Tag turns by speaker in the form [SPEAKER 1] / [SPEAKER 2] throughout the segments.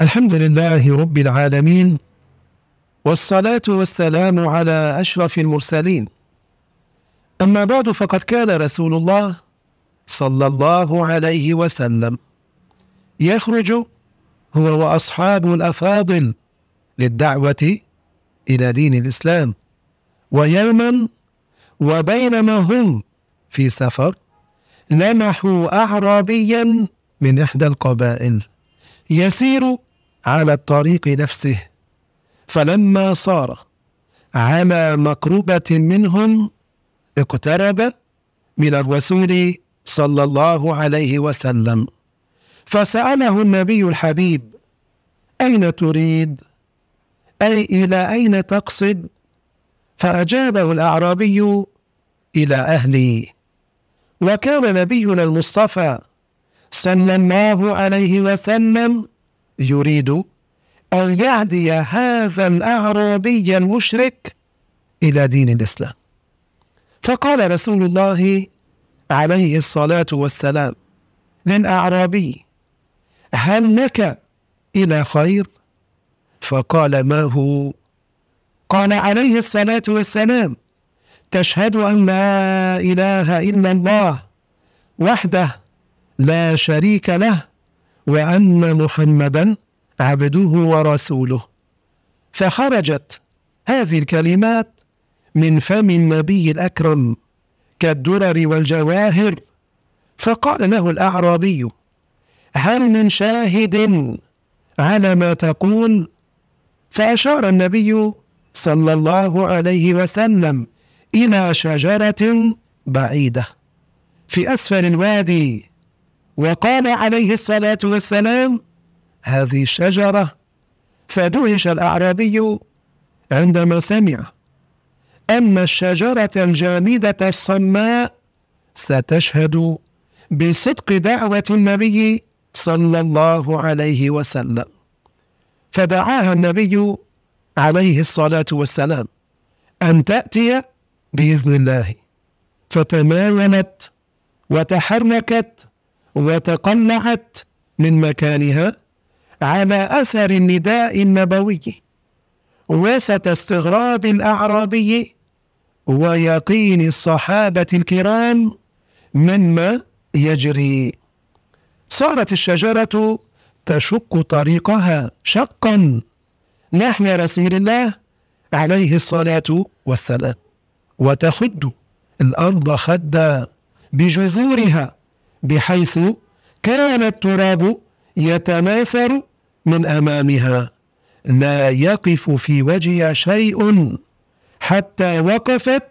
[SPEAKER 1] الحمد لله رب العالمين والصلاة والسلام على أشرف المرسلين أما بعد فقد كان رسول الله صلى الله عليه وسلم يخرج هو وأصحابه الأفاضل للدعوة إلى دين الإسلام ويوما وبينما هم في سفر لمحوا أعرابيا من إحدى القبائل يسير على الطريق نفسه فلما صار على مقربة منهم اقترب من الرسول صلى الله عليه وسلم فسأله النبي الحبيب أين تريد؟ أي إلى أين تقصد؟ فأجابه الأعرابي إلى أهلي وكان نبينا المصطفى صلى الله عليه وسلم يريد أن يهدي هذا الأعرابي المشرك إلى دين الإسلام فقال رسول الله عليه الصلاة والسلام للأعرابي هل لك إلى خير؟ فقال ما هو؟ قال عليه الصلاة والسلام تشهد أن لا إله إلا الله وحده لا شريك له وأن محمدا عبده ورسوله فخرجت هذه الكلمات من فم النبي الأكرم كالدرر والجواهر فقال له الأعرابي هل من شاهد على ما تقول فأشار النبي صلى الله عليه وسلم إلى شجرة بعيدة في أسفل الوادي وقال عليه الصلاة والسلام هذه الشجرة فدهش الأعرابي عندما سمع أما الشجرة الجامدة الصماء ستشهد بصدق دعوة النبي صلى الله عليه وسلم فدعاها النبي عليه الصلاة والسلام أن تأتي بإذن الله فتمايلت وتحركت وتقلعت من مكانها على أثر النداء النبوي وسط استغراب الأعرابي ويقين الصحابة الكرام مما يجري صارت الشجرة تشق طريقها شقا نحو رسول الله عليه الصلاة والسلام وتخد الأرض خدا بجذورها بحيث كان التراب يتماثر من أمامها لا يقف في وجهها شيء حتى وقفت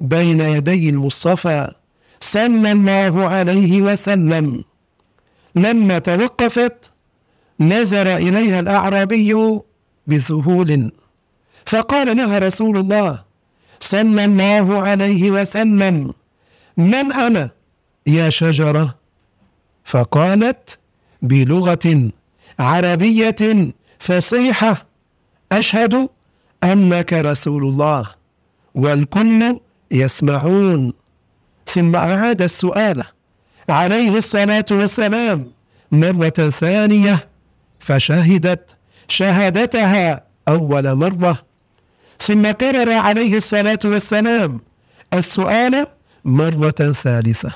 [SPEAKER 1] بين يدي المصطفى صلى الله عليه وسلم لما توقفت نظر إليها الأعرابي بذهول فقال لها رسول الله صلى الله عليه وسلم من أنا يا شجرة فقالت بلغة عربية فصيحة أشهد أنك رسول الله والكل يسمعون ثم أعاد السؤال عليه الصلاة والسلام مرة ثانية فشهدت شهادتها أول مرة ثم كرر عليه الصلاة والسلام السؤال مرة ثالثة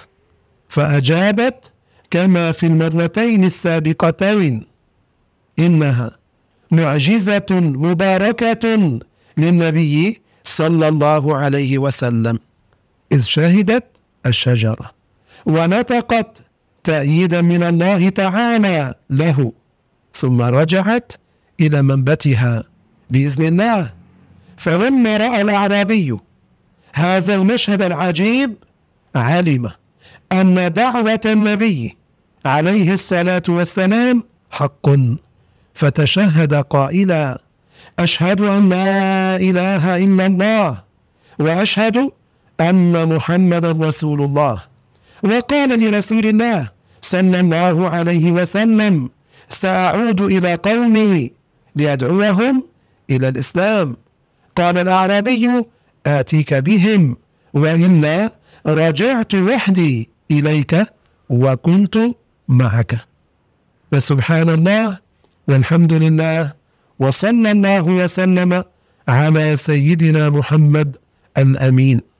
[SPEAKER 1] فأجابت كما في المرتين السابقتين إنها معجزة مباركة للنبي صلى الله عليه وسلم إذ شهدت الشجرة ونطقت تأييدا من الله تعالى له ثم رجعت إلى منبتها بإذن الله فلما رأى الأعرابي هذا المشهد العجيب علم أن دعوة النبي عليه الصلاة والسلام حق فتشهد قائلا أشهد أن لا إله إلا الله وأشهد أن محمد رسول الله وقال لرسول الله صلى الله عليه وسلم سأعود إلى قومي لأدعوهم إلى الإسلام قال الأعرابي آتيك بهم وإلا رجعت وحدي إليك وكنت معك فسبحان الله والحمد لله وصلى الله وسلم على سيدنا محمد الأمين